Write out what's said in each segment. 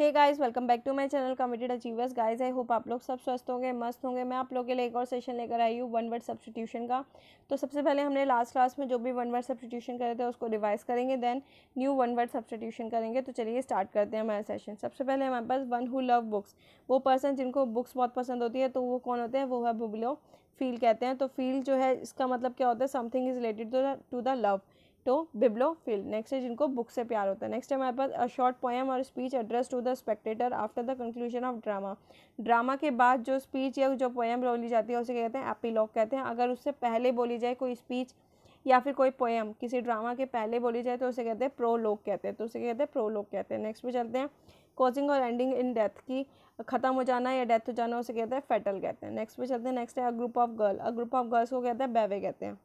hey guys welcome back to my channel committed achievers guys I hope आप लोग सब स्वस्थ होंगे मस्त होंगे मैं आप लोगों के लिए एक और सेशन लेकर आई हूँ वन वर्ड सब्सटीट्यूशन का तो सबसे पहले हमने लास्ट क्लास में जो भी वन वर्ड सब्सटीट्यूशन करे थे उसको रिवाइज करेंगे then new one word substitution करेंगे तो चलिए स्टार्ट करते हैं हमारा सेशन सबसे पहले हमारे पास वन हु लव बुक्स वो पर्सन जिनको बुक्स बहुत पसंद होती है तो वो कौन होते हैं वो है बुबलो फील कहते हैं तो फील जो है इसका मतलब क्या होता है something is related to the love तो बिब्लोफिल नेक्स्ट है जिनको बुक से प्यार होता है नेक्स्ट है हमारे पास अ शॉर्ट पोएम और speech address to the spectator after the conclusion of drama drama के बाद जो स्पीच या जो पोएम बोली जाती है उसे कहते हैं एपीलॉग कहते हैं अगर उससे पहले बोली जाए कोई स्पीच या फिर कोई पोएम किसी ड्रामा के पहले बोली जाए तो उसे कहते हैं प्रोलोग कहते हैं तो उसे कहते हैं प्रोलोग कहते हैं नेक्स्ट पे चलते हैं कोचिंग और एंडिंग इन डेथ की ख़त्म हो जाना या डेथ हो जाना उसे कहते हैं फेटल कहते हैं नेक्स्ट पे चलते हैं नेक्स्ट है a group of girl a group of girls को कहते हैं बैवे कहते हैं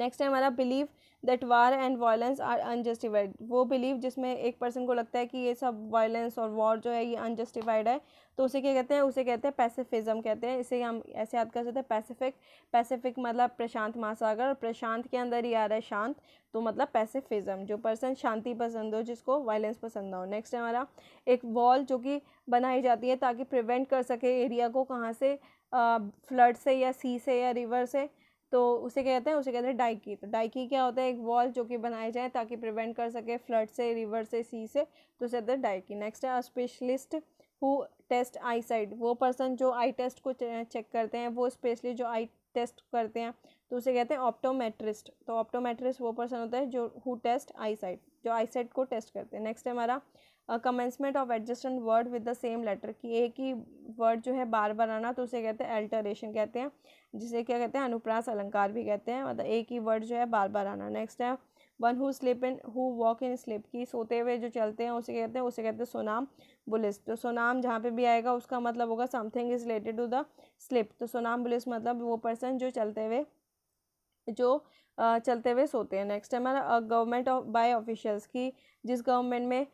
नेक्स्ट है हमारा believe that war and violence are unjustified वो बिलीव जिसमें एक पर्सन को लगता है कि ये सब वायलेंस और वॉर जो है ये अनजस्टिफाइड है तो उसे क्या कहते हैं उसे कहते हैं पैसिफिज्म कहते हैं इसे हम ऐसे याद कर सकते हैं पैसिफिक पैसिफिक मतलब प्रशांत महासागर और प्रशांत के अंदर ही आ रहा है शांत तो मतलब पैसिफिज्म जो पर्सन शांति पसंद हो जिसको वायलेंस पसंद हो नेक्स्ट हमारा एक वॉल जो कि बनाई जाती है ताकि प्रिवेंट कर सके एरिया को कहाँ से फ्लड से या सी से या रिवर से तो उसे कहते हैं उसे कहते हैं डाइकी तो डाइकी क्या होता है एक वॉल जो कि बनाए जाए ताकि प्रिवेंट कर सके फ्लड से रिवर से सी से तो उसे कहते हैं डाइकी नेक्स्ट है specialist who test eye side वो पर्सन जो आई टेस्ट को चेक करते हैं वो स्पेशली जो आई टेस्ट करते हैं तो उसे कहते हैं ऑप्टोमेट्रिस्ट तो ऑप्टोमेट्रिस्ट वो पर्सन होता है जो हु टेस्ट आई साइड जो आई सेट को टेस्ट करते हैं नेक्स्ट है हमारा commencement of adjacent word with the same letter कि एक ही वर्ड जो है बार बार आना तो उसे कहते हैं अल्टरेशन कहते हैं जिसे क्या कहते हैं अनुप्रास अलंकार भी कहते हैं मतलब एक ही वर्ड जो है बार बार आना नेक्स्ट है one who sleep in who walk in sleep की सोते हुए जो चलते हैं उसे कहते हैं उसे कहते हैं सोनाम बुलिस तो सोनाम जहाँ पे भी आएगा उसका मतलब होगा something is related to the sleep तो सोनाम बुलिस मतलब वो पर्सन जो चलते हुए जो चलते हुए सोते हैं नेक्स्ट है हमारा गवर्नमेंट ऑफ बाय ऑफिशियल्स की जिस गवर्नमेंट में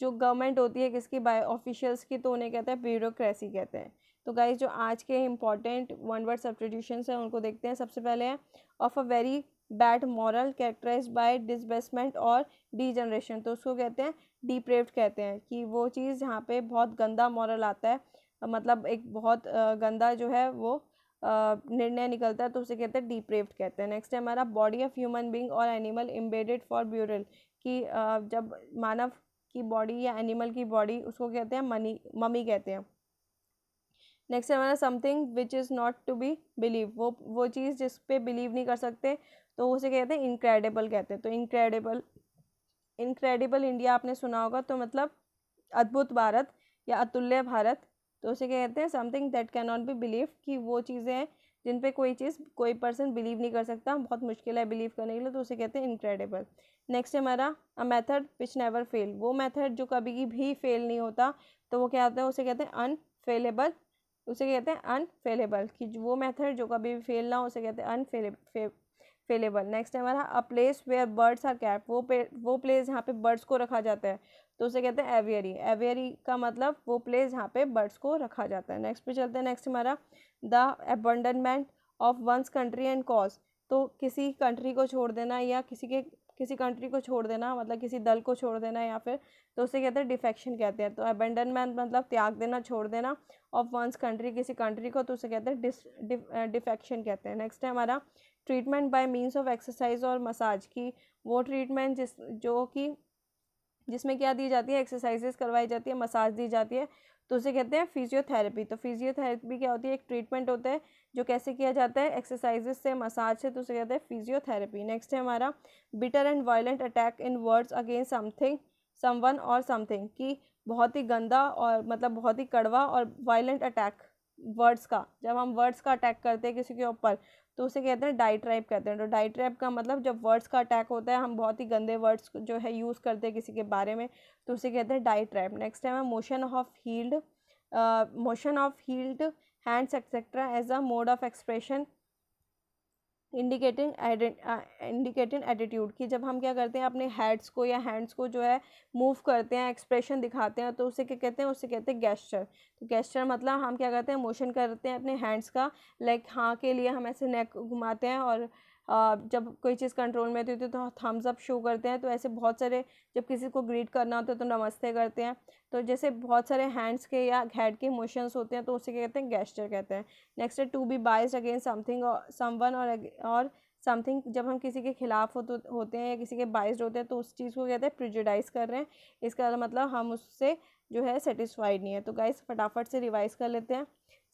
जो गवर्नमेंट होती है किसकी बाय ऑफिशियल्स की तो उन्हें कहते हैं ब्यूरोक्रेसी कहते हैं तो गाइज जो आज के इंपॉर्टेंट वन वर्ड सब्सटीट्यूशंस हैं उनको देखते हैं सबसे पहले है of a very bad moral characterize by debasement और डी जनरेशन तो उसको कहते हैं डिप्रेव्ड कहते हैं कि वो चीज़ जहाँ पे बहुत गंदा मॉरल आता है मतलब एक बहुत गंदा जो है वो निर्णय निकलता है तो उसे कहते हैं डिप्रेव्ड कहते हैं नेक्स्ट है हमारा बॉडी ऑफ ह्यूमन बींग और एनिमल एम्बेडेड फॉर ब्यूरल कि जब मानव की बॉडी या एनिमल की बॉडी उसको कहते हैं मनी ममी कहते हैं नेक्स्ट है हमारा something which is not to be believe वो वो चीज़ जिस पे बिलीव नहीं कर सकते तो उसे कहते हैं इनक्रेडिबल कहते हैं तो इनक्रेडिबल इनक्रेडिबल इंडिया आपने सुना होगा तो मतलब अद्भुत भारत या अतुल्य भारत तो उसे कहते हैं something that can not be believe कि वो चीज़ें हैं जिन पे कोई चीज़ कोई पर्सन बिलीव नहीं कर सकता बहुत मुश्किल है बिलीव करने के लिए तो उसे कहते हैं इनक्रेडिबल नेक्स्ट हमारा a method which never fail वो मेथड जो कभी भी फेल नहीं होता तो वो क्या आता है उसे कहते हैं अनफेलेबल उसे कहते हैं अनफेलेबल कि वो मेथड जो कभी भी फेल ना हो उसे कहते हैं अनफेले फेलेबल नेक्स्ट है हमारा a place where birds are kept वो वो प्लेस यहाँ पे बर्ड्स को रखा जाता है तो उसे कहते हैं एवियरी एवियरी का मतलब वो प्लेस यहाँ पे बर्ड्स को रखा जाता है नेक्स्ट पे चलते हैं नेक्स्ट हमारा the abandonment of one's country and cause तो किसी कंट्री को छोड़ देना या किसी के किसी कंट्री को छोड़ देना मतलब किसी दल को छोड़ देना या फिर तो उसे कहते हैं डिफेक्शन कहते हैं तो अबेंडनमेंट मतलब त्याग देना छोड़ देना ऑफ वंस कंट्री किसी कंट्री को तो उसे कहते हैं डिस डिफेक्शन कहते हैं नेक्स्ट है हमारा treatment by means of exercise और मसाज की वो ट्रीटमेंट जिस जो कि जिसमें क्या दी जाती है एक्सरसाइजेस करवाई जाती है मसाज दी जाती है तो उसे कहते हैं फिजियोथेरेपी तो फिजियोथेरेपी क्या होती है एक ट्रीटमेंट होता है जो कैसे किया जाता है एक्सरसाइजेस से मसाज से तो उसे कहते हैं फिजियोथेरेपी नेक्स्ट है हमारा bitter and violent attack in words against something someone और समथिंग कि बहुत ही गंदा और मतलब बहुत ही कड़वा और वायलेंट अटैक वर्ड्स का जब हम वर्ड्स का अटैक करते हैं किसी के ऊपर तो उसे कहते हैं डाइट्राइप कहते हैं तो डाइट्राइप का मतलब जब वर्ड्स का अटैक होता है हम बहुत ही गंदे वर्ड्स जो है यूज़ करते हैं किसी के बारे में तो उसे कहते हैं डाइट्राइप नेक्स्ट है motion of head motion of head hands etcetera as a mode of expression indicating indicating attitude कि जब हम क्या करते हैं अपने हेड्स को या हैंड्स को जो है मूव करते हैं एक्सप्रेशन दिखाते हैं तो उसे क्या कहते हैं उसे कहते हैं गेस्चर तो गेस्चर मतलब हम क्या करते हैं मोशन करते हैं अपने हैंड्स का लाइक हाँ के लिए हम ऐसे नेक घुमाते हैं और जब कोई चीज़ कंट्रोल में होती होती है तो थम्स अप शो करते हैं तो ऐसे बहुत सारे जब किसी को ग्रीट करना होता है तो नमस्ते करते हैं तो जैसे बहुत सारे हैंड्स के या हेड के इमोशंस होते हैं तो उसे क्या कहते हैं गैस्टर कहते हैं नेक्स्ट है to be biased against something someone और और समथिंग जब हम किसी के खिलाफ हो तो होते हैं या किसी के बाइज होते हैं तो उस चीज़ को कहते हैं प्रिजोडाइज कर रहे हैं इसका मतलब, मतलब हम उससे जो है सेटिस्फाइड नहीं है तो गाइस फटाफट से रिवाइज़ कर लेते हैं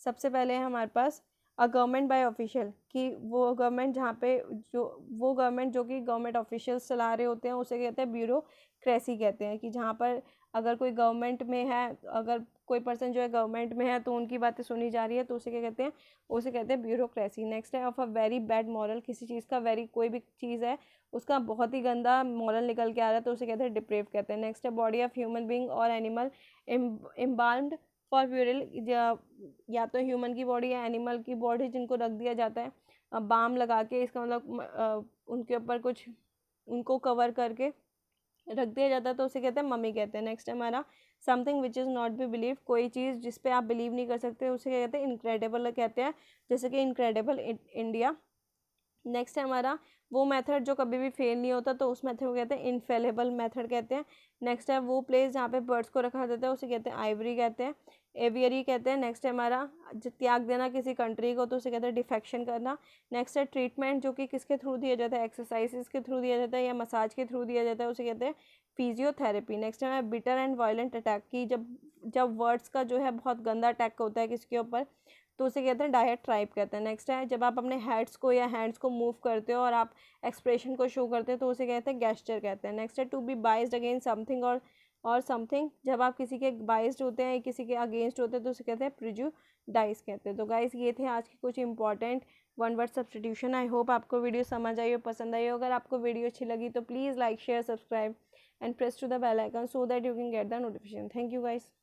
सबसे पहले हमारे पास अ गवर्नमेंट बाय ऑफिशियल कि वो गवर्नमेंट जहाँ पे जो वो गवर्नमेंट जो कि गवर्नमेंट ऑफिशियल्स चला रहे होते हैं उसे कहते हैं ब्यूरोक्रेसी कहते हैं कि जहाँ पर अगर कोई गवर्नमेंट में है अगर कोई पर्सन जो है गवर्नमेंट में है तो उनकी बातें सुनी जा रही है तो उसे क्या कहते हैं उसे कहते हैं ब्यूरोक्रेसी नेक्स्ट है of a very bad moral किसी चीज़ का वेरी कोई भी चीज़ है उसका बहुत ही गंदा मॉरल निकल के आ रहा है तो उसे कहते हैं डिप्रेव कहते हैं नेक्स्ट है बॉडी ऑफ ह्यूमन बींग और एनिमल इम्बाल्ड फॉर ब्यूरल या तो ह्यूमन की बॉडी या एनिमल की बॉडी जिनको रख दिया जाता है बाम लगा के इसका मतलब उनके ऊपर कुछ उनको कवर करके रख दिया जाता है तो उसे कहते हैं मम्मी कहते हैं नेक्स्ट हमारा something which is not be believe कोई चीज़ जिस पे आप बिलीव नहीं कर सकते उसे क्या कहते हैं इनक्रेडिबल कहते हैं जैसे कि इनक्रेडिबल इंडिया नेक्स्ट है हमारा वो मेथड जो कभी भी फेल नहीं होता तो उस मेथड को कहते हैं इनफेलेबल मेथड कहते हैं नेक्स्ट है वो प्लेस जहाँ पे बर्ड्स को रखा जाता है उसे कहते हैं आइवरी कहते हैं एवियरी कहते हैं नेक्स्ट है हमारा त्याग देना किसी कंट्री को तो उसे कहते हैं डिफेक्शन करना नेक्स्ट है ट्रीटमेंट जो कि किसके थ्रू दिया जाता है एक्सरसाइजेस के थ्रू दिया जाता है या मसाज के थ्रू दिया जाता है उसे कहते हैं फिजियोथेरेपी नेक्स्ट है बिटर एंड वायलेंट अटैक की जब जब वर्ड्स का जो है बहुत गंदा अटैक होता है किसके ऊपर तो उसे कहते हैं डायट ट्राइप कहते हैं नेक्स्ट है जब आप अपने हेड्स को या हैंड्स को मूव करते हो और आप एक्सप्रेशन को शो करते हो तो उसे कहते हैं गेस्टर कहते हैं नेक्स्ट है to be biased against something और और समथिंग जब आप किसी के बाइस्ड होते हैं किसी के अगेंस्ट होते हैं तो उसे कहते हैं प्रिजू डाइस कहते हैं तो गाइस ये थे आज के कुछ important one word substitution I hope आपको वीडियो समझ आई हो पसंद आई हो अगर आपको वीडियो अच्छी लगी तो please like share subscribe and press to the bell icon so that you can get the notification thank you guys